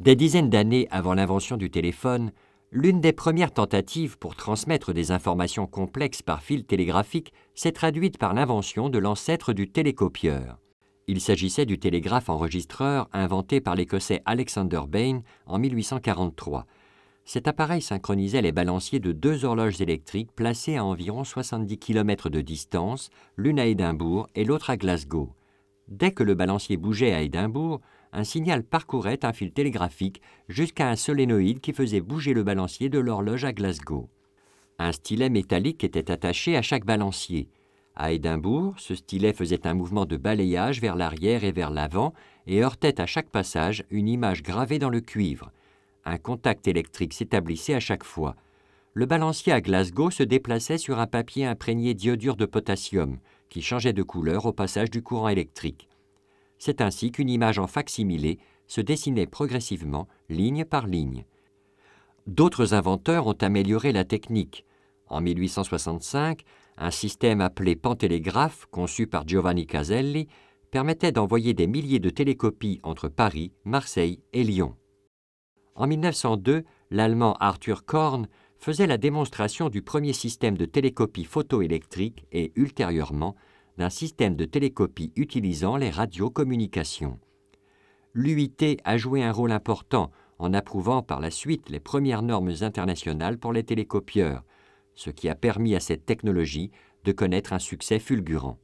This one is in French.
Des dizaines d'années avant l'invention du téléphone, l'une des premières tentatives pour transmettre des informations complexes par fil télégraphique s'est traduite par l'invention de l'ancêtre du télécopieur. Il s'agissait du télégraphe enregistreur inventé par l'Écossais Alexander Bain en 1843. Cet appareil synchronisait les balanciers de deux horloges électriques placées à environ 70 km de distance, l'une à Édimbourg et l'autre à Glasgow. Dès que le balancier bougeait à Édimbourg, un signal parcourait un fil télégraphique jusqu'à un solénoïde qui faisait bouger le balancier de l'horloge à Glasgow. Un stylet métallique était attaché à chaque balancier. À Édimbourg, ce stylet faisait un mouvement de balayage vers l'arrière et vers l'avant et heurtait à chaque passage une image gravée dans le cuivre. Un contact électrique s'établissait à chaque fois le balancier à Glasgow se déplaçait sur un papier imprégné d'iodure de potassium, qui changeait de couleur au passage du courant électrique. C'est ainsi qu'une image en facsimilé se dessinait progressivement, ligne par ligne. D'autres inventeurs ont amélioré la technique. En 1865, un système appelé pantélégraphe, conçu par Giovanni Caselli, permettait d'envoyer des milliers de télécopies entre Paris, Marseille et Lyon. En 1902, l'Allemand Arthur Korn faisait la démonstration du premier système de télécopie photoélectrique et, ultérieurement, d'un système de télécopie utilisant les radiocommunications. L'UIT a joué un rôle important en approuvant par la suite les premières normes internationales pour les télécopieurs, ce qui a permis à cette technologie de connaître un succès fulgurant.